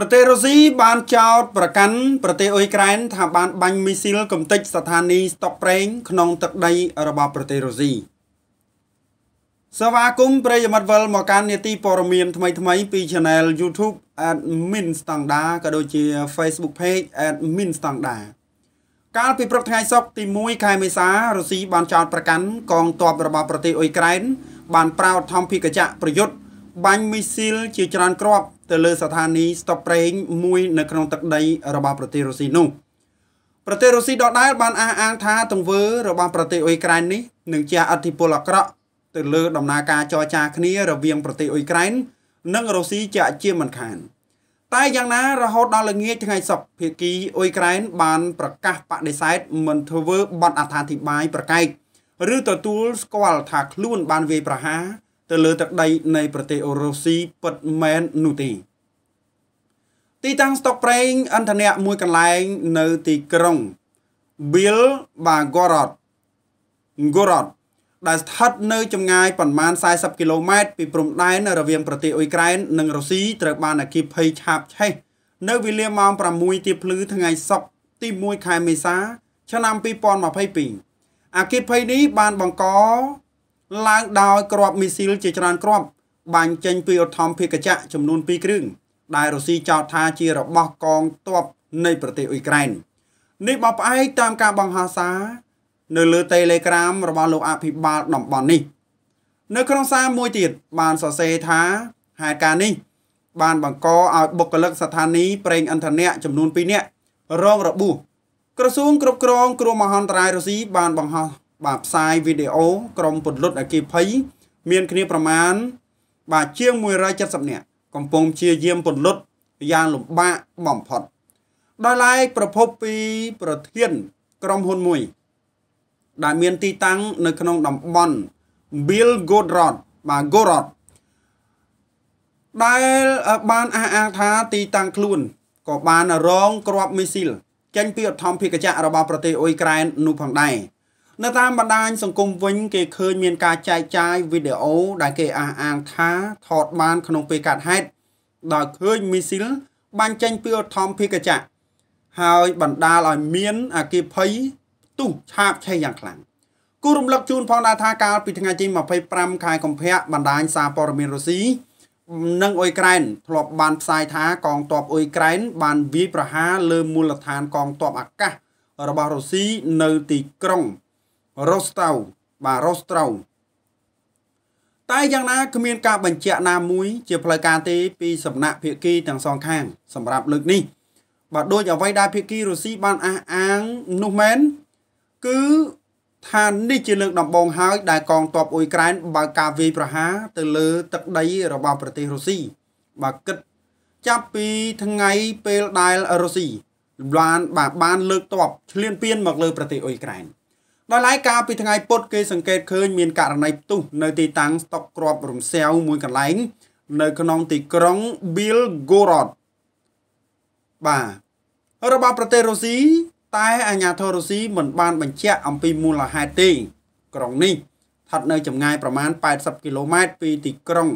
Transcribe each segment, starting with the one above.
ប្រទេសរុស្ស៊ីបានចោទប្រកាន់ប្រទេសអ៊ុយក្រែនថាបានបាញ់មីស៊ីលកំទេចស្ថានីយ៍ស្តុកប្រេងក្នុងទឹកដីរបស់ប្រទេសរុស្ស៊ីសវាគមប្រិយមិត្តវិលមកកាន់នេតិព័រមានថ្មីថ្មីពី Channel YouTube Admin Standard ក៏ដូចជា Facebook Page Admin Standard កាលពីព្រឹកថ្ងៃសុក្រទី1ខែមេសារុស្ស៊ីបានចោទប្រកាន់កងទ័ពរបស់ប្រទេសអ៊ុយក្រែនបានប្រោថធម្មភិកចៈប្រយុទ្ធបាញ់មីស៊ីលជាច្រើនគ្រាប់ទៅលើស្ថានីយ៍ស្តុបប្រេងមួយនៅក្នុងទឹកដីរបស់ប្រទេសរុស្ស៊ីនោះប្រទេសរុស្ស៊ីដដែលបានអះអាងថាទង្វើរបស់ប្រទេសអ៊ុយក្រែននេះនឹងជាអធិពលអាក្រក់ ទៅលើដំណើរការចរចាគ្នារវាងប្រទេសអ៊ុយក្រែននិងរុស្ស៊ីជាជាមិនខាន តែយ៉ាងណារហូតដល់ល្ងាចថ្ងៃសុក្រភាគីអ៊ុយក្រែនបានប្រកាសបដិសេធមិនធ្វើបទអត្ថាធិប្បាយប្រកែកឬទទួលស្គាល់ថាខ្លួនបានវាយប្រហារទៅលើទឹកដីនៃប្រទេសអូរុស៊ីពិតមែននោះទេទីតាំងស្តុកប្រេងអន្តរជាតិមួយកន្លែងនៅទីក្រុង Bill Bagorod Gorod ដែលស្ថិតនៅចម្ងាយប្រមាណ40គីឡូម៉ែត្រពីព្រំដែនរវាងប្រទេសអ៊ុយក្រែន និងរុស្ស៊ីត្រូវបានអគិភ័យឆាបឆេះនៅវេលាម៉ោង6ទៀបភ្លឺថ្ងៃសុក្រទី1ខែមេសា ឆ្នាំ2022អគិភ័យនេះបានបង្កឡើងដោយក្របមីស៊ីល ជាច្រើនគ្រាប់ បាញ់ចេញពីឧទ្ធម្ភាគចក្រចំនួន2គ្រឿងដែលរុស្ស៊ីចោទថាជារបស់កងទ័ពនៃប្រទេសអ៊ុយក្រែននេះបបផ្អែកតាមការបង្ហាសា នៅលើ Telegram របស់លោកអភិបាលតំបន់នេះនៅក្នុងសារមួយទៀតបានសរសេរថាហេតុការណ៍នេះ បាន បង្កឲ្យបុគ្គលិកស្ថានីយ៍ប្រេងឥន្ធនៈចំនួន2នាក់រងរបួសក្រសួងគ្រប់គ្រងគ្រោះមហន្តរាយរុស្ស៊ីបានបង្ហោះបាទផ្សាយវីដេអូក្រុមពន្លត់អគិភ័យមានគ្នាប្រមាណបាទជាង170នាក់កំពុងជាយាមពន្លត់យ៉ាងលំបាកបំផុតដោយឡែកប្រភពពីប្រធានក្រុមហ៊ុនមួយ ដែលមានទីតាំងនៅក្នុងតំបន់ Bill Godrod បាទ Godrod ដែលបានអះអាងថាទីតាំងខ្លួន ក៏បានរងគ្រាប់មីស៊ីលចេញពីអធំភិកចៈរបស់ប្រទេសអ៊ុយក្រែននោះផងដែរនៅតាមបណ្ដាញសង្គមវិញ គេឃើញមានការចែកចាយវីដេអូដែលគេអះអាងថាថតបានក្នុងពេលកាត់ហេតុដោយឃើញមីស៊ីលបានចេញពីឧទ្ធម្ភិកចៈហើយបណ្ដាលឲ្យមានអគិភ័យទុះឆាបឆេះយ៉ាងខ្លាំងគូរំលឹកជូនផងដែរថាកាលពីថ្ងៃទី25ខែកុម្ភៈបណ្ដាញសារព័ត៌មានរុស្ស៊ីនិងអ៊ុយក្រែនធ្លាប់បានផ្សាយថាកងទ័ពអ៊ុយក្រែនបានវាយប្រហារលើមូលដ្ឋានកងទ័ពអាកាសរបស់រុស្ស៊ីនៅទីក្រុងរ៉ូស្តៅបាទរ៉ូស្តៅតែយ៉ាងណាគ្មានការបញ្ជាក់ណាមួយ ជាផ្លូវការទេ ពីសំណាក់ភាគីទាំងសងខាងសម្រាប់លើកនេះ បាទដោយអ្វីដែលភាគីរុស្ស៊ីបានអះអាងនោះមែនគឺថានេះជាលើកដំបូងហើយដែលកងទ័ពអ៊ុយក្រែនបើកការវាយប្រហារទៅលើ ទឹកដីរបស់ប្រទេសរុស្ស៊ីបាទគិតចាប់ពីថ្ងៃពេលដែលរុស្ស៊ីបានបាទបានលើកទ័ពឈ្លានពានមកលើប្រទេសអ៊ុយក្រែន។ដោយឡែកកាលពីថ្ងៃពុធគេសង្កេតឃើញមាន ករណីផ្ទុះនៅទីតាំងស្តុកគ្រាប់រំសាវមួយកន្លែងនៅ ក្នុងទីក្រុង Belgorod បាទរបស់ប្រទេសរុស្ស៊ីតែអាញាធររុស្ស៊ីមិនបាន បញ្ជាក់អំពីមូលហេតុទេក្រុងនេះស្ថិតនៅចម្ងាយប្រមាណ80គីឡូម៉ែត្រពីទីក្រុង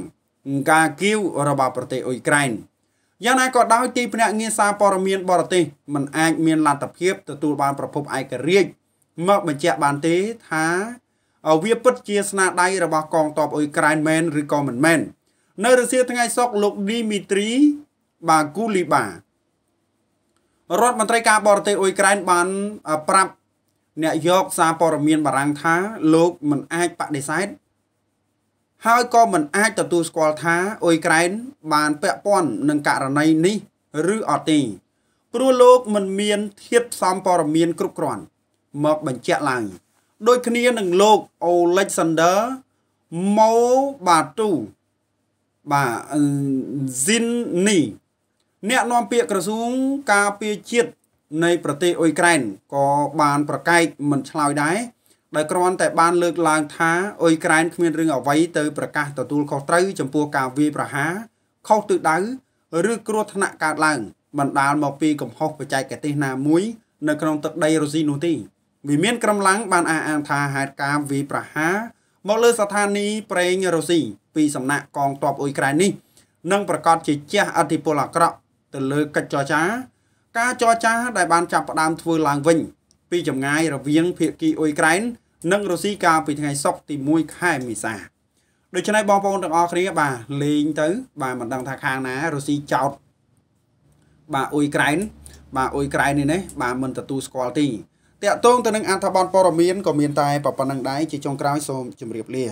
កាគីវរបស់ប្រទេសអ៊ុយក្រែនយ៉ាងណាក៏ដោយទីភ្នាក់ងារសារព័ត៌មាន បរទេសមិនអាចមានលទ្ធភាពទទួលបានប្រភពឯករាជ្យមកបញ្ជាក់បានទេថាវាពិតជា ស្នាដៃរបស់កងទ័ពអ៊ុយក្រែនមែនឬក៏មិនមែននៅរសៀលថ្ងៃសុក្រលោកឌីមីត្រីបាគូលីបារដ្ឋមន្ត្រីការបរទេសអ៊ុយក្រែនបានប្រាប់ អ្នកយកសារព័ត៌មានបារាំងថា លោកមិនអាចបដិសេធហើយក៏មិនអាចទទួលស្គាល់ថាអ៊ុយក្រែនបានពាក់ព័ន្ធនឹងករណីនេះឬអត់ទេព្រោះលោក មិនមានធៀបផ្សំព័ត៌មាន គ្រប់គ្រាន់មកបញ្ជាក់ឡើងដូចគ្នានឹងលោកអូលេចសាន់ដឺម៉ូបាទូបាទស៊ីននីអ្នកនាំពាក្យក្រសួង ការពារជាតិនៃប្រទេសអ៊ុយក្រែន ក៏បាន ប្រកែកមិនឆ្លើយដែរដោយគ្រាន់តែបានលើកឡើងថាអ៊ុយក្រែនគ្មានរឿងអ្វីទៅប្រកាសទទួលខុសត្រូវ ចំពោះការវាយប្រហារខុសទិសដៅឬគ្រោះថ្នាក់កើតឡើងបណ្ដាលមកពីកំហុសបច្ចេកទេសណាមួយនៅក្នុងទឹកដីរុស្ស៊ីនោះទេវិមានក្រំឡាំងបានអះអាងថាហេតុការណ៍វាប្រហារមកលើស្ថានីយ៍ប្រេងរុស្ស៊ីពីសំណាក់កងទ័ពអ៊ុយក្រែននេះនឹងប្រកាសជាជះអធិពលអាក្រក់ទៅលើកិច្ចចរចាការចរចាដែលបានចាប់ផ្ដើមធ្វើឡើងវិញ ពីចម្ងាយរវាងភាគីអ៊ុយក្រែននិងរុស្ស៊ីកាលពីថ្ងៃសុក្រទី1ខែមេសាដូច្នេះបងប្អូនទាំងអស់គ្នាបាទលេងទៅ បាទមិនដឹងថាខាងណារុស្ស៊ីចោតបាទអ៊ុយក្រែនបាទអ៊ុយក្រែននេះណាបាទមិនទទួលស្គាល់ទេតកតងទៅនឹងអត្ថបទព័ត៌មានក៏មានតែប៉ុណ្្នឹងដែរជាចុងក្រោយសូមជម្រាបលា